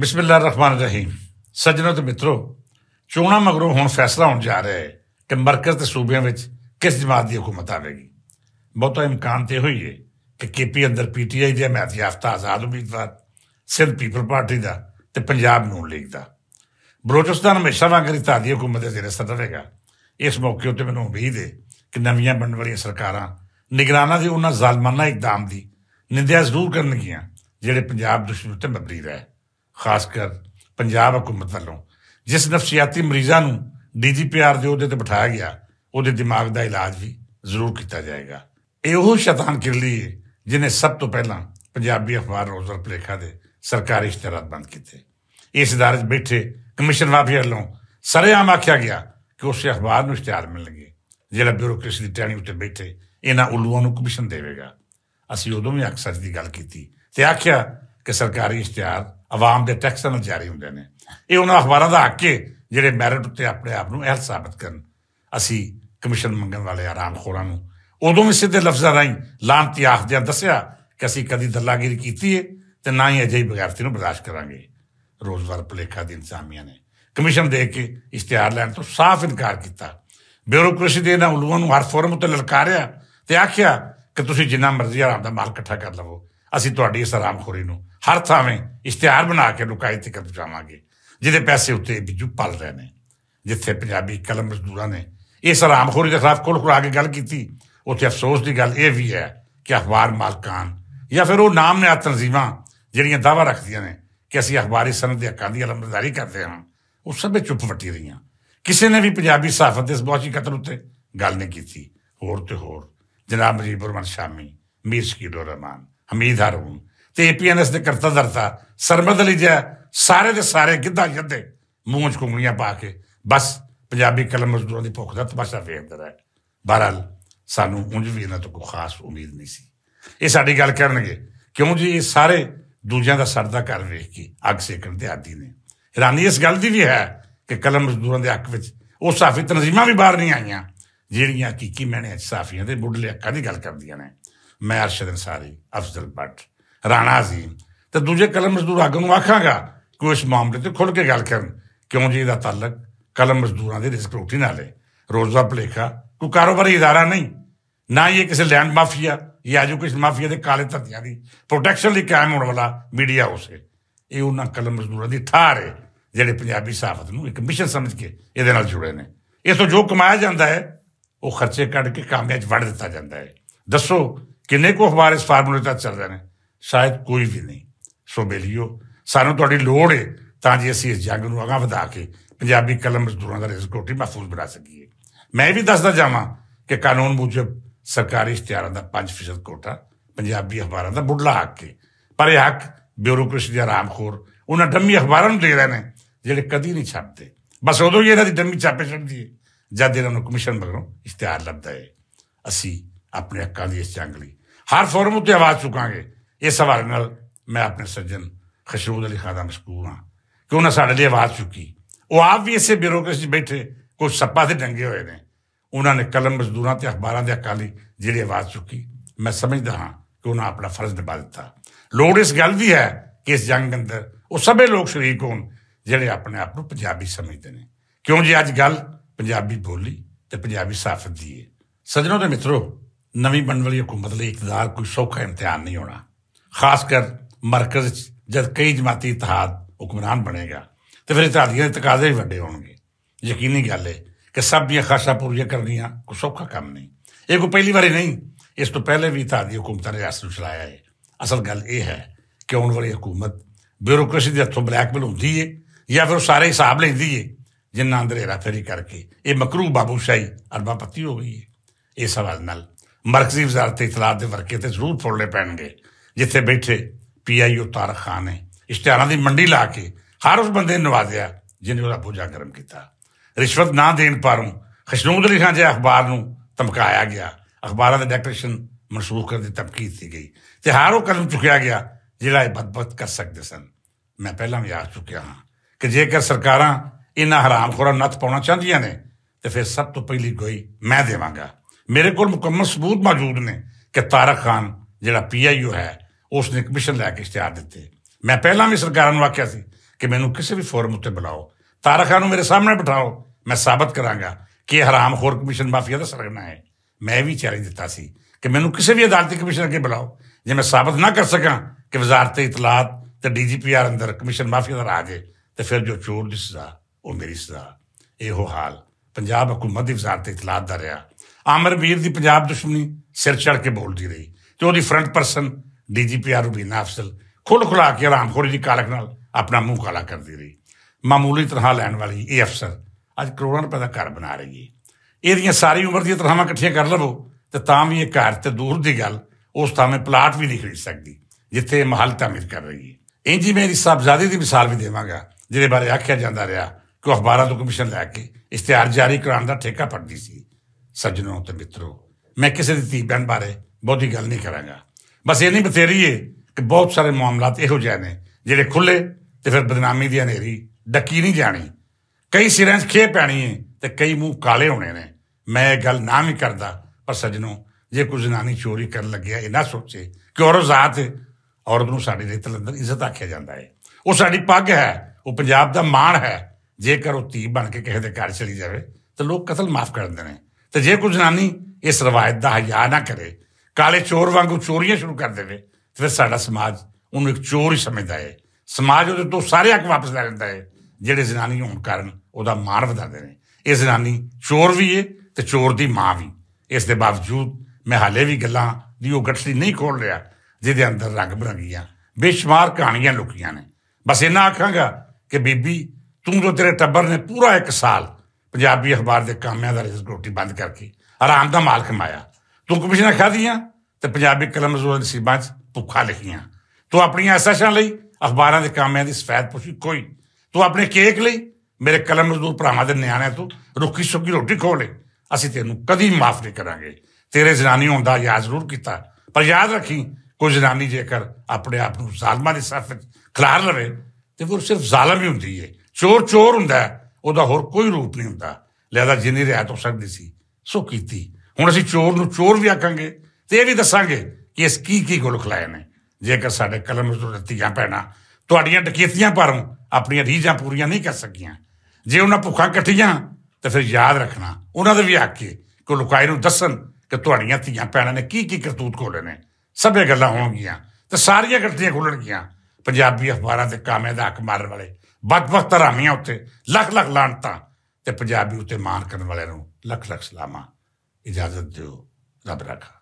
ਬਿਸਮਿਲ੍ਲਾ ਰਹਿਮਾਨ ਰਹੀਮ ਸੱਜਣੋ ਤੇ ਮਿੱਤਰੋ ਚੋਣਾਂ ਮਗਰੋਂ ਹੁਣ ਫੈਸਲਾ ਹੋਣ ਜਾ ਰਿਹਾ ਹੈ ਕਿ ਮਰਕਜ਼ ਤੇ ਸੂਬਿਆਂ ਵਿੱਚ ਕਿਸ ਜਮਾਤ ਦੀ ਹਕੂਮਤ ਆਵੇਗੀ ਬਹੁਤਾ ਇਮਕਾਨ ਤੇ ਹੋਈ ਹੈ ਕਿ ਕੇਪੀ ਅੰਦਰ ਪੀਟੀਆਈ ਦੇ ਮੈਂ ਯਾਫਤਾ ਆਜ਼ਾਦ ਉਮੀਦਵਾਰ ਸਿੰਧ ਪੀਪਲ ਪਾਰਟੀ ਦਾ ਤੇ ਪੰਜਾਬ ਨੂਨ ਲੀਗ ਦਾ ਬਲੋਚਿਸਤਾਨ ਹਮੇਸ਼ਾ ਤਾਂ ਦੀ ਹਕੂਮਤ ਦੇ ਜ਼ੇਰੇ ਸਤਰ ਰਹੇਗਾ ਇਸ ਮੌਕੇ ਉੱਤੇ ਮੈਨੂੰ ਉਮੀਦ ਹੈ ਕਿ ਨਵੀਆਂ ਬਣਨ ਵਾਲੀਆਂ ਸਰਕਾਰਾਂ ਨਿਗਰਾਨਾਂ ਦੀ ਉਹਨਾਂ ਜ਼ਾਲਮਾਨਾ ਇਕਦਾਮ ਦੀ ਨਿੰਦਿਆ ਜ਼ਰੂਰ ਕਰਨਗੀਆਂ ਜਿਹੜੇ ਪੰਜਾਬ ਦੁਸ਼ਮਣ ਤੇ ਮਬਰੀ ਰਹੇ ਖਾਸ ਕਰ ਪੰਜਾਬ ਹਕੂਮਤ ਵੱਲੋਂ ਜਿਸ ਨਫਸੀਆਤੀ ਮਰੀਜ਼ਾਂ ਨੂੰ ਡੀਜੀਪੀਆਰ ਦੇ ਉਹਦੇ ਤੇ ਬਿਠਾਇਆ ਗਿਆ ਉਹਦੇ ਦਿਮਾਗ ਦਾ ਇਲਾਜ ਵੀ ਜ਼ਰੂਰ ਕੀਤਾ ਜਾਏਗਾ ਇਹ ਉਹ ਸ਼ੈਤਾਨ ਕਿਰਲੀ ਹੈ ਜਿਨੇ ਸਭ ਤੋਂ ਪਹਿਲਾਂ ਪੰਜਾਬੀ ਅਖਬਾਰ ਰੋਜ਼ਰ ਪਲੇਖਾ ਦੇ ਸਰਕਾਰੀ ਇਸ਼ਤਿਹਾਰ ਬੰਦ ਕੀਤੇ ਇਸ ਦਾਰਜ 'ਚ ਬੈਠੇ ਕਮਿਸ਼ਨ ਵਾਫੀਅਰ ਵੱਲੋਂ ਸਰੇਆਮ ਆਖਿਆ ਗਿਆ ਕਿ ਉਸ ਅਖਬਾਰ ਨੂੰ ਇਸ਼ਤਿਹਾਰ ਮਿਲ ਗਏ ਜਿਹੜਾ ਬਿਊਰੋਕ੍ਰੇਸੀ ਦੀ ਟਹਿਣੀ ਉੱਤੇ ਬੈਠੇ ਇਹਨਾਂ ਉਲੂਆਂ ਨੂੰ ਕਮਿਸ਼ਨ ਦੇਵੇਗਾ ਅਸੀਂ ਉਦੋਂ ਵੀ ਅਕਸਰ ਦੀ ਗੱਲ ਕੀਤੀ ਤੇ ਆਖਿਆ ਕਿ ਸਰਕਾਰੀ ਇਸ਼ਤਿਹਾਰ ਆਵਾਮ ਦੇ ਟੈਕਸਾਂ ਨਾਲ ਜਾਰੀ ਹੁੰਦੇ ਨੇ ਇਹ ਉਹਨਾਂ ਅਖਬਾਰਾਂ ਦਾ ਹੱਕ ਹੈ ਜਿਹੜੇ ਮੈਰਿਟ ਉੱਤੇ ਆਪਣੇ ਆਪ ਨੂੰ ਅਹਿਲ ਸਾਬਤ ਕਰਨ ਅਸੀਂ ਕਮਿਸ਼ਨ ਮੰਗਣ ਵਾਲੇ ਆਰਾਮ ਖੋਰਾਂ ਨੂੰ ਉਦੋਂ ਵੀ ਸਿੱਧੇ ਲਫ਼ਜ਼ਾਂ ਰਾਹੀਂ ਲਾਂਤੀ ਆਖਦਿਆਂ ਦੱਸਿਆ ਕਿ ਅਸੀਂ ਕਦੀ ਦੱਲਾਗਿਰੀ ਕੀਤੀ ਹੈ ਤੇ ਨਾ ਹੀ ਅਜਿਹੀ ਬਗੈਰਤੀ ਨੂੰ ਬਰਦਾਸ਼ਤ ਕਰਾਂਗੇ ਰੋਜ਼ਵਾਰ ਭਲੇਖਾ ਦੀ ਇੰਤਜ਼ਾਮੀਆਂ ਨੇ ਕਮਿਸ਼ਨ ਦੇ ਕੇ ਇਸ਼ਤਿਹਾਰ ਲੈਣ ਤੋਂ ਸਾਫ਼ ਇਨਕਾਰ ਕੀਤਾ ਬਿਊਰੋਕ੍ਰੇਸੀ ਦੇ ਇਹਨਾਂ ਉਲੂਆਂ ਨੂੰ ਹਰ ਫੋਰਮ ਉੱਤੇ ਲਲਕਾਰਿਆ ਤੇ ਆਖਿਆ ਕਿ ਤੁਸੀਂ ਜਿੰਨਾ ਮਰਜ਼ੀ ਆਰਾਮ ਦਾ ਮਾਲ ਇਕੱਠਾ ਕਰ ਲਵੋ ਅਸੀਂ ਤੁਹਾਡੀ ਇਸ ਆਰਾਮਖੋਰੀ ਨੂੰ ਹਰ ਥਾਵੇਂ ਇਸ਼ਤਿਹਾਰ ਬਣਾ ਕੇ ਲੋਕਾਇਤੀ ਕਦਮ ਜਾਵਾਂਗੇ ਜਿਹਦੇ ਪੈਸੇ ਉੱਤੇ ਬਿੱਜੂ ਪਲ ਰਹੇ ਨੇ ਜਿੱਥੇ ਪੰਜਾਬੀ ਕਲਮ ਮਜ਼ਦੂਰਾਂ ਨੇ ਇਸ ਹਰਾਮਖੋਰੀ ਦੇ ਖਿਲਾਫ ਕੋਲ ਖੁਰਾ ਕੇ ਗੱਲ ਕੀਤੀ ਉੱਥੇ ਅਫਸੋਸ ਦੀ ਗੱਲ ਇਹ ਵੀ ਹੈ ਕਿ ਅਖਬਾਰ ਮਾਲਕਾਨ ਜਾਂ ਫਿਰ ਉਹ ਨਾਮ ਨੇ ਆ ਤਨਜ਼ੀਮਾਂ ਜਿਹੜੀਆਂ ਦਾਵਾ ਰੱਖਦੀਆਂ ਨੇ ਕਿ ਅਸੀਂ ਅਖਬਾਰੀ ਸਨਦ ਦੇ ਹੱਕਾਂ ਦੀ ਅਲਮਦਾਰੀ ਕਰਦੇ ਹਾਂ ਉਹ ਸਭੇ ਚੁੱਪ ਵੱਟੀ ਰਹੀਆਂ ਕਿਸੇ ਨੇ ਵੀ ਪੰਜਾਬੀ ਸਾਫਤ ਦੇ ਇਸ ਬਹੁਤੀ ਕਤਲ ਉੱਤੇ ਗੱਲ ਨਹੀਂ ਕੀਤੀ ਹੋਰ ਤੇ ਹੋਰ ਜਨਾਬ ਮਜੀਬੁਰ ਰਮਨ ਸ਼ਾਮੀ ਮੀਰ ਸ਼ਕੀਲ ਰਹਿਮਾਨ ਹਮੀਦ ਹਾਰੂਨ ਤੇ ਏਪੀਐਨਐਸ ਦੇ ਕਰਤਾ ਦਰਤਾ ਸਰਮਦ ਅਲੀ ਜੈ ਸਾਰੇ ਦੇ ਸਾਰੇ ਗਿੱਧਾ ਜੱਦੇ ਮੂੰਹ 'ਚ ਕੁੰਗਲੀਆਂ ਪਾ ਕੇ ਬਸ ਪੰਜਾਬੀ ਕਲਮ ਮਜ਼ਦੂਰਾਂ ਦੀ ਭੁੱਖ ਦਾ ਤਮਾਸ਼ਾ ਵੇਖਦਾ ਰਹਿ ਬਹਰਾਲ ਸਾਨੂੰ ਉਂਝ ਵੀ ਇਹਨਾਂ ਤੋਂ ਕੋਈ ਖਾਸ ਉਮੀਦ ਨਹੀਂ ਸੀ ਇਹ ਸਾਡੀ ਗੱਲ ਕਰਨਗੇ ਕਿਉਂ ਜੀ ਇਹ ਸਾਰੇ ਦੂਜਿਆਂ ਦਾ ਸਰਦਾ ਕਰ ਵੇਖ ਕੇ ਅੱਗ ਸੇਕਣ ਦੇ ਆਦੀ ਨੇ ਹੈਰਾਨੀ ਇਸ ਗੱਲ ਦੀ ਵੀ ਹੈ ਕਿ ਕਲਮ ਮਜ਼ਦੂਰਾਂ ਦੇ ਹੱਕ ਵਿੱਚ ਉਹ ਸਾਫੀ ਤਨਜ਼ੀਮਾਂ ਵੀ ਬਾਹਰ ਨਹੀਂ ਆਈਆਂ ਜਿਹੜੀਆਂ ਕੀ ਕੀ ਮੈਨੇ ਸਾਫੀਆਂ ਦੇ ਬੁੱਢਲੇ ਹੱਕਾਂ ਦੀ ਗੱਲ ਕਰਦੀਆਂ ਨੇ ਮੈਂ ਅਰਸ਼ਦ ਅਨਸਾਰੀ ਅਫਜ਼ਲ ਭੱਟ ਰਾਣਾ ਸੀ ਤੇ ਦੂਜੇ ਕਲਮ ਮਜ਼ਦੂਰ ਆਗੂ ਨੂੰ ਆਖਾਂਗਾ ਕਿ ਇਸ ਮਾਮਲੇ ਤੇ ਖੁੱਲ ਕੇ ਗੱਲ ਕਰਨ ਕਿਉਂ ਜੀ ਇਹਦਾ ਤਾਲਕ ਕਲਮ ਮਜ਼ਦੂਰਾਂ ਦੇ ਰਿਸਕ ਰੋਟੀ ਨਾਲ ਹੈ ਰੋਜ਼ਾ ਭਲੇਖਾ ਕੋਈ ਕਾਰੋਬਾਰੀ ادارہ ਨਹੀਂ ਨਾ ਇਹ ਕਿਸੇ ਲੈਂਡ ਮਾਫੀਆ ਜਾਂ ਐਜੂਕੇਸ਼ਨ ਮਾਫੀਆ ਦੇ ਕਾਲੇ ਧੰਦਿਆਂ ਦੀ ਪ੍ਰੋਟੈਕਸ਼ਨ ਲਈ ਕਾਇਮ ਹੋਣ ਵਾਲਾ ਮੀਡੀਆ ਹੋਸੇ ਇਹ ਉਹਨਾਂ ਕਲਮ ਮਜ਼ਦੂਰਾਂ ਦੀ ਥਾਰ ਹੈ ਜਿਹੜੇ ਪੰਜਾਬੀ ਸਾਫਤ ਨੂੰ ਇੱਕ ਮਿਸ਼ਨ ਸਮਝ ਕੇ ਇਹਦੇ ਨਾਲ ਜੁੜੇ ਨੇ ਇਸ ਤੋਂ ਜੋ ਕਮਾਇਆ ਜਾਂਦਾ ਹੈ ਉਹ ਖਰਚੇ ਕੱਢ ਕੇ ਕਾਮਿਆਂ 'ਚ ਵੜ ਦਿੱਤਾ ਜਾਂਦਾ ਹੈ ਦੱਸੋ ਕਿੰਨੇ ਕੋ ਅਖਬਾਰ ਇਸ ਫਾਰਮੂਲੇ ਤੱਕ ਚੱਲ ਰਹੇ ਨੇ ਸ਼ਾਇਦ ਕੋਈ ਵੀ ਨਹੀਂ ਸੋ ਮਿਲਿਓ ਸਾਨੂੰ ਤੁਹਾਡੀ ਲੋੜ ਹੈ ਤਾਂ ਜੇ ਅਸੀਂ ਇਸ ਜੰਗ ਨੂੰ ਅਗਾ ਵਧਾ ਕੇ ਪੰਜਾਬੀ ਕਲਮ ਮਜ਼ਦੂਰਾਂ ਦਾ ਰਿਸਕੋਟੀ ਰੋਟੀ ਮਹਿਫੂਜ਼ ਬਣਾ ਸਕੀਏ ਮੈਂ ਵੀ ਦੱਸਦਾ ਜਾਵਾਂ ਕਿ ਕਾਨੂੰਨ ਮੁਜਬ ਸਰਕਾਰੀ ਇਸ਼ਤਿਹਾਰਾਂ ਦਾ 5% ਕੋਟਾ ਪੰਜਾਬੀ ਅਖਬਾਰਾਂ ਦਾ ਬੁੱਢਲਾ ਹੱਕ ਹੈ ਪਰ ਇਹ ਹੱਕ ਬਿਊਰੋਕ੍ਰੇਸੀ ਦੇ ਆਰਾਮਖੋਰ ਉਹਨਾਂ ਡੰਮੀ ਅਖਬਾਰਾਂ ਨੂੰ ਦੇ ਰਹੇ ਨੇ ਜਿਹੜੇ ਕਦੀ ਨਹੀਂ ਛਾਪਦੇ ਬਸ ਉਦੋਂ ਹੀ ਇਹਨਾਂ ਦੀ ਡੰਮੀ ਛਾਪੇ ਛੱਡਦੀ ਹੈ ਜਦ ਇਹਨਾਂ ਨੂੰ ਕਮਿਸ਼ਨ ਮਗਰੋਂ ਇਸ਼ਤਿਹਾਰ ਲੱਭਦਾ ਹੈ ਅਸੀਂ ਆਪਣੇ ਹੱਕਾਂ ਦੀ ਇਸ ਜੰਗ ਲਈ ਹਰ ਫੋਰਮ ਉੱਤੇ ਆਵਾਜ਼ ਚੁਕਾਂਗੇ ਇਹ ਸਵਾਲ ਨਾਲ ਮੈਂ ਆਪਣੇ ਸੱਜਣ ਖਸ਼ਰੂਦ ਅਲੀ ਖਾਨ ਦਾ ਮਸ਼ਕੂਰ ਹਾਂ ਕਿ ਉਹਨਾਂ ਸਾਡੇ ਲਈ ਆਵਾਜ਼ ਚੁੱਕੀ ਉਹ ਆਪ ਵੀ ਇਸੇ ਬਿਊਰੋਕ੍ਰੇਸੀ ਬੈਠੇ ਕੋਈ ਸੱਪਾ ਤੇ ਡੰਗੇ ਹੋਏ ਨੇ ਉਹਨਾਂ ਨੇ ਕਲਮ ਮਜ਼ਦੂਰਾਂ ਤੇ ਅਖਬਾਰਾਂ ਦੇ ਅਕਾਲੀ ਜਿਹੜੀ ਆਵਾਜ਼ ਚੁੱਕੀ ਮੈਂ ਸਮਝਦਾ ਹਾਂ ਕਿ ਉਹਨਾਂ ਆਪਣਾ ਫਰਜ਼ ਨਿਭਾ ਦਿੱਤਾ ਲੋੜ ਇਸ ਗੱਲ ਦੀ ਹੈ ਕਿ ਇਸ ਜੰਗ ਅੰਦਰ ਉਹ ਸਭੇ ਲੋਕ ਸ਼ਰੀਕ ਹੋਣ ਜਿਹੜੇ ਆਪਣੇ ਆਪ ਨੂੰ ਪੰਜਾਬੀ ਸਮਝਦੇ ਨੇ ਕਿਉਂ ਜੀ ਅੱਜ ਗੱਲ ਪੰਜਾਬੀ ਬੋਲੀ ਤੇ ਪੰਜਾਬੀ ਸਾਫਤ ਦੀ ਹੈ ਸਜਣੋ ਤੇ ਮਿੱਤਰੋ ਨਵੀਂ ਬਣਨ ਵਾਲੀ ਹਕੂਮਤ ਲਈ ਇਕਤਦਾਰ ਕੋਈ ਸੌਖਾ ਇਮਤਿਹਾਨ ਨਹੀਂ ਹੋਣਾ खासकर मरकज जब कई जमाती इतिहाद हुक्मरान बनेगा तो फिर इतिहादियों के तकाजे भी वे होंगे यकीनी गल है कि सब दिन खाशा पूरी कर सौखा काम नहीं ये कोई पहली बार नहीं इस तो पहले भी इतिहादी हुकूमत ने रियासत चलाया है असल गल यह है कि आने वाली हुकूमत ब्यूरोक्रेसी के हथों ब्लैकमेल होंगी है या फिर सारे हिसाब लेंदी है जिन्ना अंदर हेरा फेरी करके ये मकरू बाबूशाही अरबापति हो गई है इस हवाले मरकजी वजारत इतलात के वर्के तो जरूर फोड़ने पैणगे ਜਿੱਥੇ ਬੈਠੇ ਪੀਆਈਓ ਤਾਰਕ ਖਾਨ ਨੇ ਇਸ਼ਤਿਹਾਰਾਂ ਦੀ ਮੰਡੀ ਲਾ ਕੇ ਹਰ ਉਸ ਬੰਦੇ ਨੂੰ ਨਵਾਜ਼ਿਆ ਜਿਹਨੇ ਉਹਦਾ ਪੂਜਾ ਕਰਮ ਕੀਤਾ ਰਿਸ਼ਵਤ ਨਾ ਦੇਣ ਪਾਰੋਂ ਖਸ਼ਨੂਦ ਅਲੀ ਖਾਨ ਦੇ ਅਖਬਾਰ ਨੂੰ ਧਮਕਾਇਆ ਗਿਆ ਅਖਬਾਰਾਂ ਦਾ ਡੈਕਲੇਸ਼ਨ ਮਨਸੂਖ ਕਰ ਦਿੱਤਾ ਤਬਕੀਰ ਸੀ ਗਈ ਤੇ ਹਰ ਉਹ ਕਦਮ ਚੁੱਕਿਆ ਗਿਆ ਜਿਹੜਾ ਇਹ ਬਦਬਤ ਕਰ ਸਕਦੇ ਸਨ ਮੈਂ ਪਹਿਲਾਂ ਵੀ ਆਖ ਚੁੱਕਿਆ ਹਾਂ ਕਿ ਜੇਕਰ ਸਰਕਾਰਾਂ ਇਹਨਾਂ ਹਰਾਮਖੋਰਾਂ ਨੱਥ ਪਾਉਣਾ ਚਾਹੁੰਦੀਆਂ ਨੇ ਤੇ ਫਿਰ ਸਭ ਤੋਂ ਪਹਿਲੀ ਗੋਈ ਮੈਂ ਦੇਵਾਂਗਾ ਮੇਰੇ ਕੋਲ ਮੁਕੰਮਲ ਸਬੂਤ ਮੌਜੂਦ ਨੇ ਕਿ ਤਾਰਕ ਖਾਨ ਜਿਹੜਾ ਪੀਆਈਓ ਹੈ ਉਸਨੇ ਕਮਿਸ਼ਨ ਲੈ ਕੇ ਇਸ਼ਤਿਹਾਰ ਦਿੱਤੇ ਮੈਂ ਪਹਿਲਾਂ ਵੀ ਸਰਕਾਰਾਂ ਨੂੰ ਆਖਿਆ ਸੀ ਕਿ ਮੈਨੂੰ ਕਿਸੇ ਵੀ ਫੋਰਮ ਉੱਤੇ ਬੁਲਾਓ ਤਾਰਖਾਂ ਨੂੰ ਮੇਰੇ ਸਾਹਮਣੇ ਬਿਠਾਓ ਮੈਂ ਸਾਬਤ ਕਰਾਂਗਾ ਕਿ ਇਹ ਹਰਾਮਖੋਰ ਕਮਿਸ਼ਨ ਮਾਫੀਆ ਦਾ ਸਰਗਨਾ ਹੈ ਮੈਂ ਵੀ ਚੈਲੰਜ ਦਿੱਤਾ ਸੀ ਕਿ ਮੈਨੂੰ ਕਿਸੇ ਵੀ ਅਦਾਲਤੀ ਕਮਿਸ਼ਨ ਅੱਗੇ ਬੁਲਾਓ ਜੇ ਮੈਂ ਸਾਬਤ ਨਾ ਕਰ ਸਕਾਂ ਕਿ ਵਜ਼ਾਰਤ ਇਤਲਾਤ ਤੇ ਡੀਜੀਪੀਆਰ ਅੰਦਰ ਕਮਿਸ਼ਨ ਮਾਫੀਆ ਦਾ ਰਾਜ ਹੈ ਤੇ ਫਿਰ ਜੋ ਚੋਰ ਦੀ ਸਜ਼ਾ ਉਹ ਮੇਰੀ ਸਜ਼ਾ ਇਹੋ ਹਾਲ ਪੰਜਾਬ ਹਕੂਮਤ ਦੀ ਵਜ਼ਾਰਤ ਇਤਲਾਤ ਦਾ ਰਿਹਾ ਆਮਰ ਵੀਰ ਦੀ ਪੰਜਾਬ ਦੁਸ਼ਮਣੀ ਸਿਰ ਚੜ ਕੇ ਬੋਲਦੀ ਰਹੀ ਤੇ ਉਹਦੀ ਫਰੰਟ ਪਰਸਨ ਡੀਜੀਪੀ ਆਰੂਬੀ ਨਾਫਸਲ ਖੁੱਲ ਖੁਲਾ ਕੇ ਖੋਰੀ ਦੀ ਕਾਲਕ ਨਾਲ ਆਪਣਾ ਮੂੰਹ ਕਾਲਾ ਕਰਦੀ ਰਹੀ ਮਾਮੂਲੀ ਤਨਖਾਹ ਲੈਣ ਵਾਲੀ ਇਹ ਅਫਸਰ ਅੱਜ ਕਰੋੜਾਂ ਰੁਪਏ ਦਾ ਘਰ ਬਣਾ ਰਹੀ ਹੈ ਇਹਦੀਆਂ ਸਾਰੀ ਉਮਰ ਦੀਆਂ ਤਨਖਾਹਾਂ ਇਕੱਠੀਆਂ ਕਰ ਲਵੋ ਤੇ ਤਾਂ ਵੀ ਇਹ ਘਰ ਤੇ ਦੂਰ ਦੀ ਗੱਲ ਉਸ ਥਾਂ 'ਤੇ ਪਲਾਟ ਵੀ ਨਹੀਂ ਖਰੀਦ ਸਕਦੀ ਜਿੱਥੇ ਇਹ ਮਹੱਲ ਤਾਮੀਰ ਕਰ ਰਹੀ ਹੈ ਇੰਜ ਹੀ ਮੇਰੀ ਸਾਬਜ਼ਾਦੀ ਦੀ ਮਿਸਾਲ ਵੀ ਦੇਵਾਂਗਾ ਜਿਹਦੇ ਬਾਰੇ ਆਖਿਆ ਜਾਂਦਾ ਰਿਹਾ ਕਿ ਉਹ ਅਖਬਾਰਾਂ ਤੋਂ ਕਮਿਸ਼ਨ ਲੈ ਕੇ ਇਸ਼ਤਿਹਾਰ ਜਾਰੀ ਕਰਾਉਣ ਦਾ ਠੇਕਾ ਪੜਦੀ ਸੀ ਸੱਜਣੋ ਤੇ ਮਿੱਤਰੋ ਮੈਂ ਕਿਸੇ ਦੀ ਧੀ ਬਣ ਬਾਰੇ ਬਹੁਤੀ ਗੱਲ ਨਹੀਂ ਕਰਾਂਗਾ ਬਸ ਇਹ ਨਹੀਂ ਬਤੇਰੀ ਏ ਕਿ ਬਹੁਤ ਸਾਰੇ ਮਾਮਲੇ ਇਹੋ ਜਿਹੇ ਨੇ ਜਿਹੜੇ ਖੁੱਲੇ ਤੇ ਫਿਰ ਬਦਨਾਮੀ ਦੀ ਹਨੇਰੀ ਡੱਕੀ ਨਹੀਂ ਜਾਣੀ ਕਈ ਸਿਰਾਂ 'ਚ ਖੇ ਪੈਣੀ ਏ ਤੇ ਕਈ ਮੂੰਹ ਕਾਲੇ ਹੋਣੇ ਨੇ ਮੈਂ ਇਹ ਗੱਲ ਨਾ ਵੀ ਕਰਦਾ ਪਰ ਸਜਣੋ ਜੇ ਕੋਈ ਜਨਾਨੀ ਚੋਰੀ ਕਰਨ ਲੱਗਿਆ ਇਹ ਨਾ ਸੋਚੇ ਕਿ ਔਰ ਜ਼ਾਤ ਔਰਤ ਨੂੰ ਸਾਡੇ ਦੇ ਤਲੰਦਰ ਇੱਜ਼ਤ ਆਖਿਆ ਜਾਂਦਾ ਏ ਉਹ ਸਾਡੀ ਪੱਗ ਹੈ ਉਹ ਪੰਜਾਬ ਦਾ ਮਾਣ ਹੈ ਜੇਕਰ ਉਹ ਧੀ ਬਣ ਕੇ ਕਿਸੇ ਦੇ ਘਰ ਚਲੀ ਜਾਵੇ ਤਾਂ ਲੋਕ ਕਤਲ ਮਾਫ ਕਰ ਦਿੰਦੇ ਨੇ ਤੇ ਜੇ ਕੋਈ ਜਨਾਨੀ ਇਸ ਰਵਾਇਤ ਦਾ ਹਿਆ ਨਾ ਕਰੇ ਕਾਲੇ ਚੋਰ ਵਾਂਗੂ ਚੋਰੀਆਂ ਸ਼ੁਰੂ ਕਰ ਦੇਵੇ ਫਿਰ ਸਾਡਾ ਸਮਾਜ ਉਹਨੂੰ ਇੱਕ ਚੋਰ ਹੀ ਸਮਝਦਾ ਹੈ ਸਮਾਜ ਉਹਦੇ ਤੋਂ ਸਾਰੇ ਹੱਕ ਵਾਪਸ ਲੈ ਲੈਂਦਾ ਹੈ ਜਿਹੜੇ ਜ਼ਨਾਨੀ ਹੋਣ ਕਾਰਨ ਉਹਦਾ ਮਾਰ ਵਧਾਦੇ ਨੇ ਇਹ ਜ਼ਨਾਨੀ ਚੋਰ ਵੀ ਹੈ ਤੇ ਚੋਰ ਦੀ ਮਾਂ ਵੀ ਇਸ ਦੇ ਬਾਵਜੂਦ ਮੈਂ ਹਾਲੇ ਵੀ ਗੱਲਾਂ ਦੀ ਉਹ ਗੱਠੜੀ ਨਹੀਂ ਖੋਲ ਰਿਹਾ ਜਿਹਦੇ ਅੰਦਰ ਰੰਗ ਬਰੰਗੀਆਂ ਬੇਸ਼ੁਮਾਰ ਕਹਾਣੀਆਂ ਲੁਕੀਆਂ ਨੇ ਬਸ ਇਹਨਾਂ ਆਖਾਂਗਾ ਕਿ ਬੀਬੀ ਤੂੰ ਜੋ ਤੇਰੇ ਟੱਬਰ ਨੇ ਪੂਰਾ ਇੱਕ ਸਾਲ ਪੰਜਾਬੀ ਅਖਬਾਰ ਦੇ ਕਾਮਿਆਂ ਦਾ ਰਿਜ਼ਕ ਰੋਟੀ ਬੰਦ ਕਰਕੇ ਆਰਾਮ ਦਾ ਮਾਲ ਮਾਇਆ ਤੂੰ ਕਮਿਸ਼ਨ ਖਾਧੀਆਂ ਤੇ ਪੰਜਾਬੀ ਕਲਮ ਜ਼ੋਰ ਦੀ ਸੀਮਾ 'ਚ ਭੁੱਖਾ ਲਿਖੀਆਂ ਤੂੰ ਆਪਣੀਆਂ ਅਸਾਸ਼ਾਂ ਲਈ ਅਖਬਾਰਾਂ ਦੇ ਕਾਮਿਆਂ ਦੀ ਸਫੈਦ ਪੁਸ਼ੀ ਕੋਈ ਤੂੰ ਆਪਣੇ ਕੇਕ ਲਈ ਮੇਰੇ ਕਲਮ ਮਜ਼ਦੂਰ ਭਰਾਵਾਂ ਦੇ ਨਿਆਣਿਆਂ ਤੋਂ ਰੁੱਖੀ ਸੁੱਕੀ ਰੋਟੀ ਖੋ ਲੈ ਅਸੀਂ ਤੈਨੂੰ ਕਦੀ ਮਾਫ ਨਹੀਂ ਕਰਾਂਗੇ ਤੇਰੇ ਜ਼ਨਾਨੀ ਹੋਣ ਦਾ ਯਾਦ ਜ਼ਰੂਰ ਕੀਤਾ ਪਰ ਯਾਦ ਰੱਖੀ ਕੋਈ ਜ਼ਨਾਨੀ ਜੇਕਰ ਆਪਣੇ ਆਪ ਨੂੰ ਜ਼ਾਲਮਾਂ ਦੇ ਸਾਫ ਖਲਾਰ ਲਵੇ ਤੇ ਉਹ ਸਿਰਫ ਜ਼ਾਲਮ ਹੀ ਹੁੰਦੀ ਹੈ ਚੋਰ ਚੋਰ ਹੁੰਦਾ ਉਹਦਾ ਹੋਰ ਕੋਈ ਰੂਪ ਨਹੀਂ ਹੁੰਦਾ ਲਿਆਦਾ ਜਿੰਨੀ ਰਿਆਤ ਹੋ ਸਕਦੀ ਸੀ ਸੋ ਕੀਤੀ ਹੁਣ ਅਸੀਂ ਚੋਰ ਨੂੰ ਚੋਰ ਵੀ ਆਖਾਂਗੇ ਤੇ ਇਹ ਵੀ ਦੱਸਾਂਗੇ ਕਿ ਇਸ ਕੀ ਕੀ ਗੁਲ ਖਲਾਏ ਨੇ ਜੇਕਰ ਸਾਡੇ ਕਲਮ ਵਿੱਚ ਰਤੀਆਂ ਪੈਣਾ ਤੁਹਾਡੀਆਂ ਡਕੇਤੀਆਂ ਪਰ ਆਪਣੀਆਂ ਰੀਝਾਂ ਪੂਰੀਆਂ ਨਹੀਂ ਕਰ ਸਕੀਆਂ ਜੇ ਉਹਨਾਂ ਭੁੱਖਾਂ ਕੱਟੀਆਂ ਤੇ ਫਿਰ ਯਾਦ ਰੱਖਣਾ ਉਹਨਾਂ ਦੇ ਵੀ ਆਕੇ ਕੋ ਲੁਕਾਈ ਨੂੰ ਦੱਸਣ ਕਿ ਤੁਹਾਡੀਆਂ ਧੀਆਂ ਪੈਣਾ ਨੇ ਕੀ ਕੀ ਕਰਤੂਤ ਖੋਲੇ ਨੇ ਸਭ ਇਹ ਗੱਲਾਂ ਹੋਣਗੀਆਂ ਤੇ ਸਾਰੀਆਂ ਕਰਤੀਆਂ ਖੁੱਲਣਗੀਆਂ ਪੰਜਾਬੀ ਅਖਬਾਰਾਂ ਤੇ ਕਾਮੇ ਦਾ ਹੱਕ ਮਾਰਨ ਵਾਲੇ ਬਦਬਖਤ ਹਰਾਮੀਆਂ ਉੱਤੇ ਲੱਖ ਲੱਖ ਲਾਂਟਾਂ ਤੇ ਪੰਜਾਬੀ ਉੱਤੇ ਮਾਨ ਕਰਨ ਵਾਲਿਆਂ ਨੂੰ ਲੱਖ ਲੱਖ ਸਲਾਮਾਂ ਇਜਾਜ਼ਤ ਦਿਓ ਰੱਬ ਰੱਖ